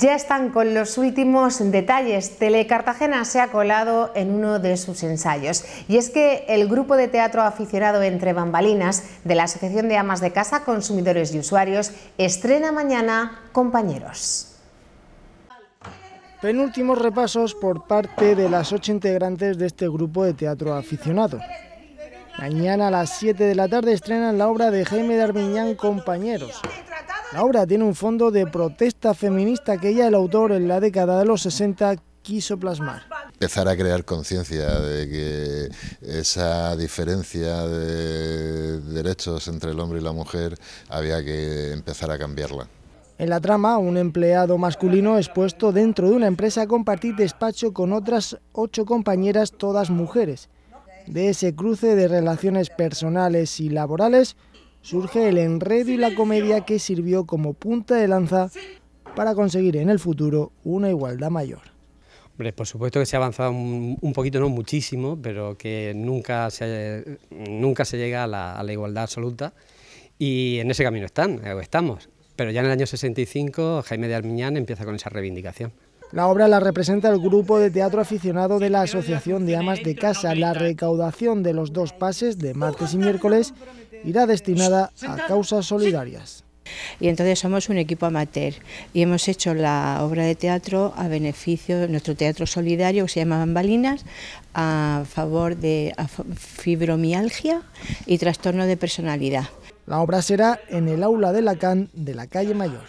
ya están con los últimos detalles. Telecartagena se ha colado en uno de sus ensayos. Y es que el grupo de teatro aficionado Entre Bambalinas de la Asociación de Amas de Casa, Consumidores y Usuarios estrena mañana Compañeros. Penúltimos repasos por parte de las ocho integrantes de este grupo de teatro aficionado. Mañana a las 7 de la tarde estrenan la obra de Jaime de Compañeros, la obra tiene un fondo de protesta feminista que ya el autor en la década de los 60 quiso plasmar. Empezar a crear conciencia de que esa diferencia de derechos entre el hombre y la mujer había que empezar a cambiarla. En la trama, un empleado masculino es puesto dentro de una empresa a compartir despacho con otras ocho compañeras, todas mujeres. De ese cruce de relaciones personales y laborales, surge el enredo y la comedia que sirvió como punta de lanza para conseguir en el futuro una igualdad mayor. Hombre, por supuesto que se ha avanzado un, poquito, no muchísimo, pero que nunca se, nunca se llega a la, a la igualdad absoluta y en ese camino están, eh, estamos. Pero ya en el año 65 Jaime de Armiñán empieza con esa reivindicación. La obra la representa el grupo de teatro aficionado de la Asociación de Amas de Casa. La recaudación de los dos pases de martes y miércoles irá destinada a causas solidarias. Y entonces somos un equipo amateur y hemos hecho la obra de teatro a beneficio de nuestro teatro solidario que se llama Bambalinas a favor de fibromialgia y trastorno de personalidad. La obra será en el aula de Lacan de la calle Mayor.